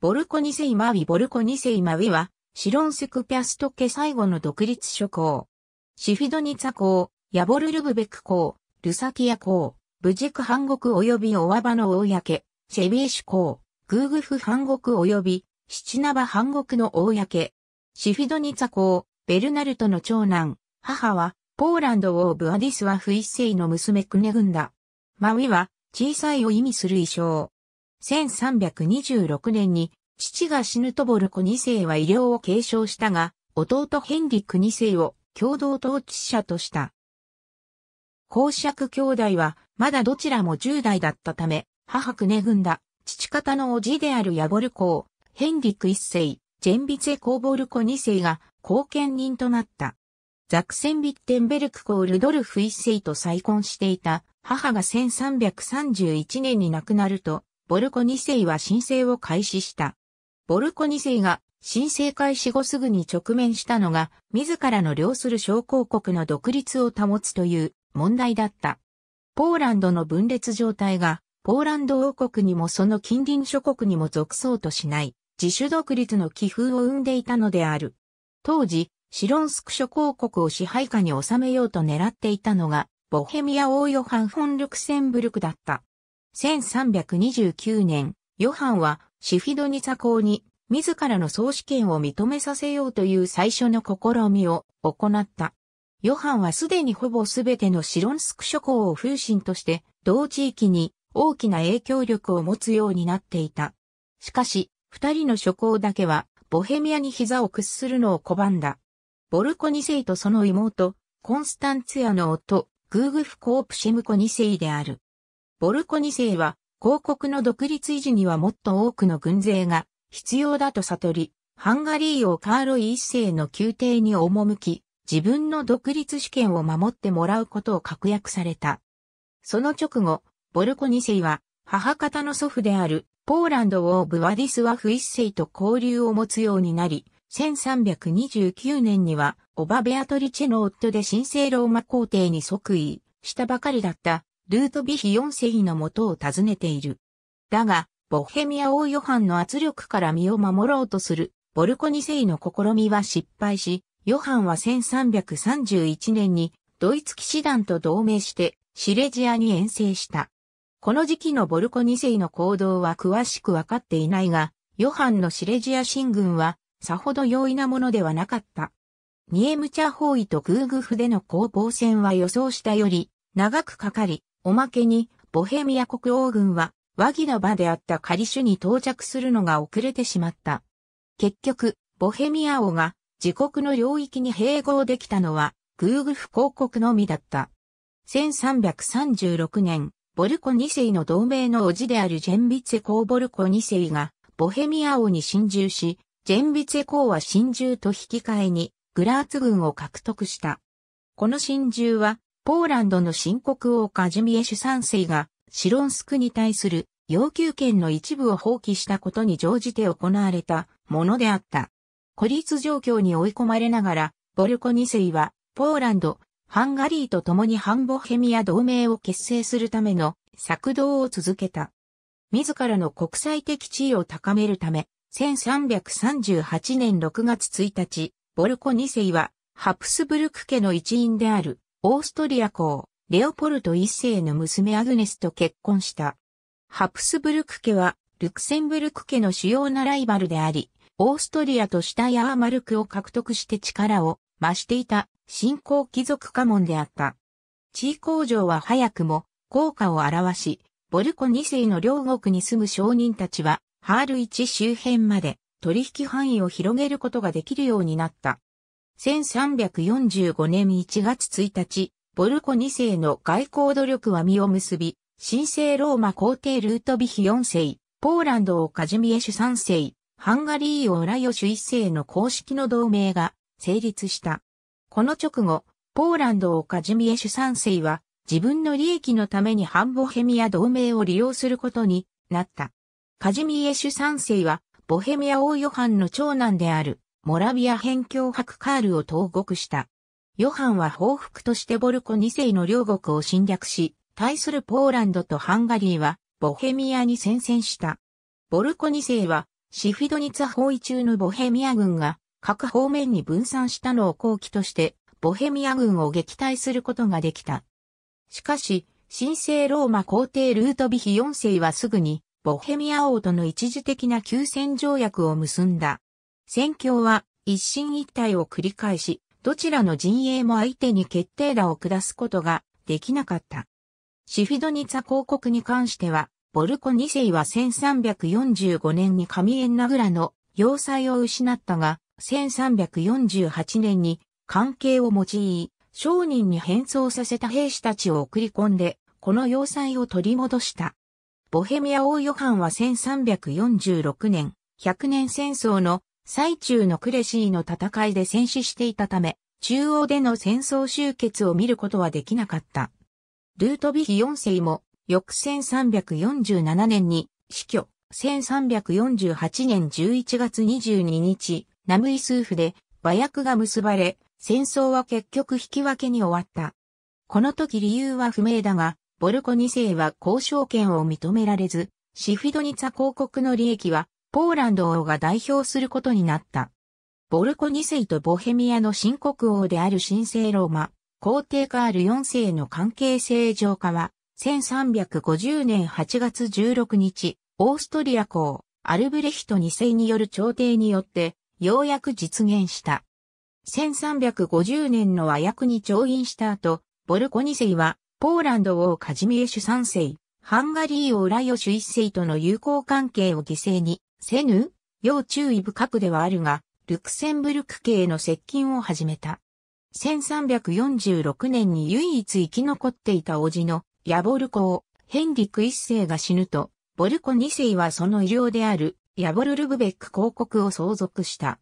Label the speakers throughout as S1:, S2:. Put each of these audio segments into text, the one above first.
S1: ボルコニセイマウィボルコニセイマウィは、シロンスクピャスト家最後の独立諸侯。シフィドニツァ港、ヤボルルブベク港、ルサキア港、ブジェク半国及びオワバの大焼、シェビエシュ港、グーグフ半国及び、シチナバ半国の大焼。シフィドニツァ港、ベルナルトの長男、母は、ポーランド王ブアディスワフ一世の娘クネグンダ。マウィは、小さいを意味する衣装。1326年に父が死ぬとボルコ2世は医療を継承したが、弟ヘンリック2世を共同統治者とした。公爵兄弟は、まだどちらも10代だったため、母くねぐんだ、父方の叔父であるヤボルコを、ヘンリック1世、ジェンビツェ・コーボルコ2世が後見人となった。ザクセン・ビッテンベルク・コールドルフ1世と再婚していた母が1331年に亡くなると、ボルコ2世は申請を開始した。ボルコ2世が申請開始後すぐに直面したのが、自らの領する小公国の独立を保つという問題だった。ポーランドの分裂状態が、ポーランド王国にもその近隣諸国にも属そうとしない、自主独立の気風を生んでいたのである。当時、シロンスク諸公国を支配下に収めようと狙っていたのが、ボヘミア王ヨハン・フォン・ルクセンブルクだった。1329年、ヨハンはシフィドニサ公に自らの総試権を認めさせようという最初の試みを行った。ヨハンはすでにほぼすべてのシロンスク諸侯を風神として同地域に大きな影響力を持つようになっていた。しかし、二人の諸侯だけはボヘミアに膝を屈するのを拒んだ。ボルコ2世とその妹、コンスタンツィアの夫、グーグフ・コープシムコ2世である。ボルコ2世は、広告の独立維持にはもっと多くの軍勢が必要だと悟り、ハンガリー王カーロイ一世の宮廷に赴き、自分の独立主権を守ってもらうことを確約された。その直後、ボルコ2世は、母方の祖父であるポーランド王ブワディスワフ一世と交流を持つようになり、1329年には、オバ・ベアトリチェの夫で神聖ローマ皇帝に即位したばかりだったルートビヒ4世のもとを訪ねている。だが、ボヘミア王ヨハンの圧力から身を守ろうとする、ボルコ2世の試みは失敗し、ヨハンは1331年にドイツ騎士団と同盟してシレジアに遠征した。この時期のボルコ2世の行動は詳しくわかっていないが、ヨハンのシレジア進軍はさほど容易なものではなかった。ニエムチャ包囲とグーグフでの攻防戦は予想したより長くかかり、おまけに、ボヘミア国王軍は、和議の場であった仮主に到着するのが遅れてしまった。結局、ボヘミア王が自国の領域に併合できたのは、グーグフ公国のみだった。1336年、ボルコ2世の同盟の叔父であるジェンビツェ公ボルコ2世が、ボヘミア王に侵入し、ジェンビツェ公は侵入と引き換えに、グラーツ軍を獲得した。この侵入は、ポーランドの新国王カジミエシュ3世が、シロンスクに対する要求権の一部を放棄したことに乗じて行われたものであった。孤立状況に追い込まれながら、ボルコ2世は、ポーランド、ハンガリーと共にハンボヘミア同盟を結成するための策動を続けた。自らの国際的地位を高めるため、1338年6月1日、ボルコ2世は、ハプスブルク家の一員であるオーストリア公、レオポルト一世の娘アグネスと結婚した。ハプスブルク家は、ルクセンブルク家の主要なライバルであり、オーストリアとシュタヤアーマルクを獲得して力を増していた新興貴族家紋であった。地位工場は早くも効果を表し、ボルコ二世の両国に住む商人たちは、ハール一周辺まで取引範囲を広げることができるようになった。1345年1月1日、ボルコ2世の外交努力は実を結び、神聖ローマ皇帝ルートビヒ4世、ポーランドをカジミエシュ3世、ハンガリーをオラヨシュ1世の公式の同盟が成立した。この直後、ポーランドをカジミエシュ3世は自分の利益のためにハンボヘミア同盟を利用することになった。カジミエシュ3世はボヘミア王ヨハンの長男であるモラビア辺境伯カールを投獄した。ヨハンは報復としてボルコ2世の両国を侵略し、対するポーランドとハンガリーは、ボヘミアに宣戦した。ボルコ2世は、シフィドニツァ包囲中のボヘミア軍が、各方面に分散したのを後期として、ボヘミア軍を撃退することができた。しかし、神聖ローマ皇帝ルートビヒ4世はすぐに、ボヘミア王との一時的な休戦条約を結んだ。戦況は一進一退を繰り返し、どちらの陣営も相手に決定打を下すことができなかった。シフィドニツァ公国に関しては、ボルコ2世は1345年にン縁名ラの要塞を失ったが、1348年に関係を用い、商人に変装させた兵士たちを送り込んで、この要塞を取り戻した。ボヘミア王ヨハンは1346年、100年戦争の最中のクレシーの戦いで戦死していたため、中央での戦争終結を見ることはできなかった。ルートビヒ4世も、翌1347年に死去、1348年11月22日、ナムイスーフで和訳が結ばれ、戦争は結局引き分けに終わった。この時理由は不明だが、ボルコ2世は交渉権を認められず、シフィドニツァ公国の利益はポーランド王が代表することになった。ボルコ2世とボヘミアの新国王である神聖ローマ、皇帝カール4世の関係正常化は、1350年8月16日、オーストリア公、アルブレヒト2世による朝廷によって、ようやく実現した。1350年の和訳に調印した後、ボルコ2世は、ポーランド王カジミエシュ3世、ハンガリー王ラヨシュ1世との友好関係を犠牲に、せぬ要注意深くではあるが、ルクセンブルク系の接近を始めた。1346年に唯一生き残っていた叔父のヤボルコをヘンリク一世が死ぬと、ボルコ二世はその医療であるヤボルルブベック公国を相続した。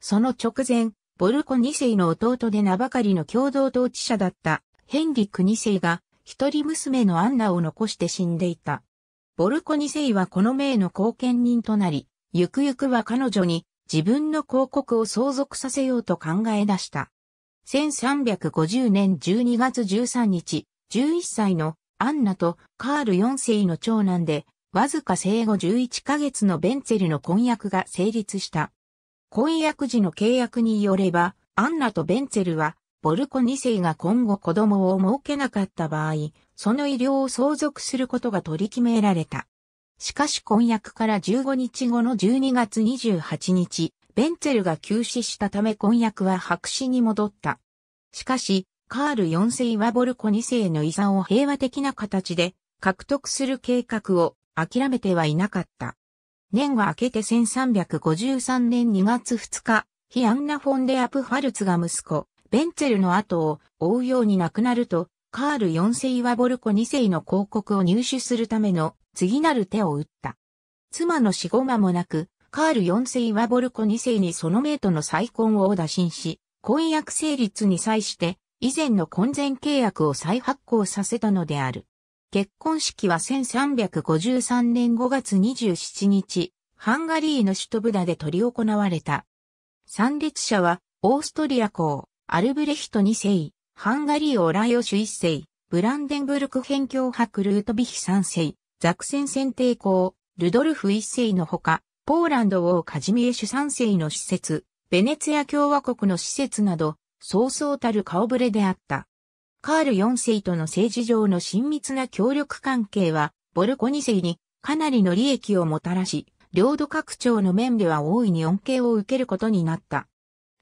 S1: その直前、ボルコ二世の弟で名ばかりの共同統治者だったヘンリク二世が一人娘のアンナを残して死んでいた。ボルコニセイはこの名の貢献人となり、ゆくゆくは彼女に自分の広告を相続させようと考え出した。1350年12月13日、11歳のアンナとカール4世の長男で、わずか生後11ヶ月のベンツェルの婚約が成立した。婚約時の契約によれば、アンナとベンツェルはボルコ2世が今後子供を設けなかった場合、その医療を相続することが取り決められた。しかし婚約から15日後の12月28日、ベンツェルが急死したため婚約は白紙に戻った。しかし、カール4世はボルコ2世の遺産を平和的な形で獲得する計画を諦めてはいなかった。年は明けて1353年2月2日、ヒアンナ・フォンデ・アプファルツが息子、ベンツェルの後を追うように亡くなると、カール4世はボルコ2世の広告を入手するための次なる手を打った。妻の死後間もなく、カール4世はボルコ2世にその名との再婚を打診し、婚約成立に際して以前の婚前契約を再発行させたのである。結婚式は1353年5月27日、ハンガリーの首都ブダで執り行われた。参列者はオーストリア公、アルブレヒト2世、ハンガリーオラヨシュ1世、ブランデンブルク辺境博ルートビヒ3世、ザクセン選定校、ルドルフ1世のほか、ポーランド王カジミエシュ3世の施設、ベネツヤ共和国の施設など、そうそうたる顔ぶれであった。カール4世との政治上の親密な協力関係は、ボルコ2世にかなりの利益をもたらし、領土拡張の面では大いに恩恵を受けることになった。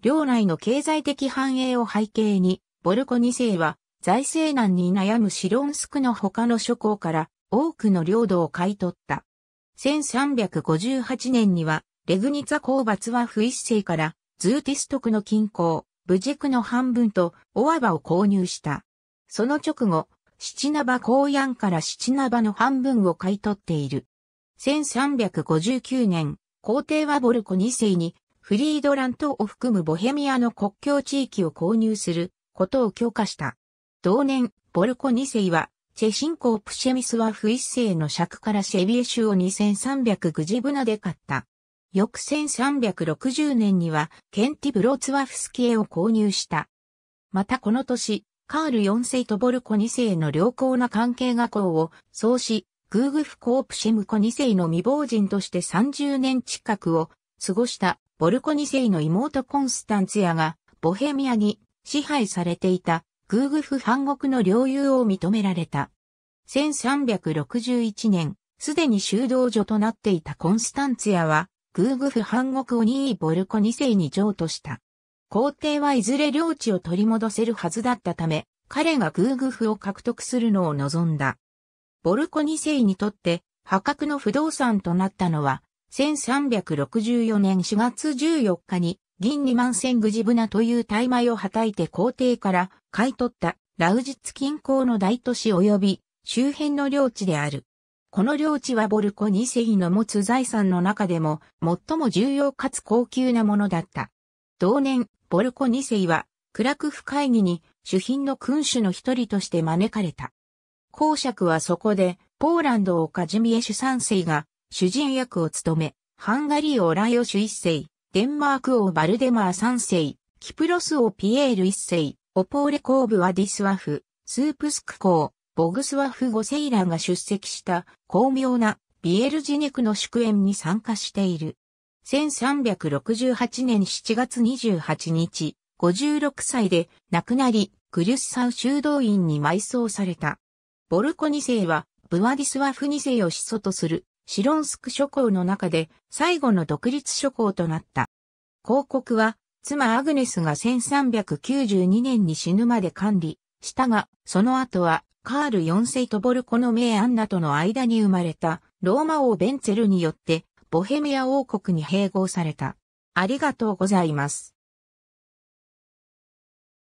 S1: 領内の経済的繁栄を背景に、ボルコ2世は財政難に悩むシロンスクの他の諸侯から多くの領土を買い取った。1358年には、レグニツァ公伐は不一世からズーティストクの近郊、ブジェクの半分とオアバを購入した。その直後、七ナバ公安から七ナバの半分を買い取っている。1359年、皇帝はボルコ2世にフリードラントを含むボヘミアの国境地域を購入することを許可した。同年、ボルコ2世は、チェシンコープシェミスワフ1世の尺からシェビエ州を2300グジブナで買った。翌1360年には、ケンティブローツワフスキエを購入した。またこの年、カール4世とボルコ2世の良好な関係が功を奏し、グーグフコープシェムコ2世の未亡人として30年近くを過ごしたボルコ2世の妹コンスタンツヤが、ボヘミアに支配されていた、グーグフ反国の領有を認められた。1361年、すでに修道所となっていたコンスタンツヤは、グーグフ反国をニ位ボルコ2世に譲渡した。皇帝はいずれ領地を取り戻せるはずだったため、彼がグーグフを獲得するのを望んだ。ボルコ2世にとって、破格の不動産となったのは、1364年4月14日に、銀二万千グジブナという大米をはたいて皇帝から買い取ったラウジツ近郊の大都市及び周辺の領地である。この領地はボルコ二世の持つ財産の中でも最も重要かつ高級なものだった。同年、ボルコ二世はクラクフ会議に主賓の君主の一人として招かれた。公爵はそこでポーランドオカジミエシュ3世が主人役を務め、ハンガリー王ライオシュ一世、デンマーク王バルデマー三世、キプロス王ピエール一世、オポーレコーブワディスワフ、スープスク公、ボグスワフゴセイラが出席した巧妙なビエルジネクの祝宴に参加している。1368年7月28日、56歳で亡くなり、クリュッサウ修道院に埋葬された。ボルコ2世は、ブワディスワフ2世を始祖とするシロンスク諸侯の中で最後の独立諸侯となった。広告は、妻アグネスが1392年に死ぬまで管理したが、その後はカール4世とボルコの名アンナとの間に生まれたローマ王ベンツェルによってボヘミア王国に併合された。ありがとうございます。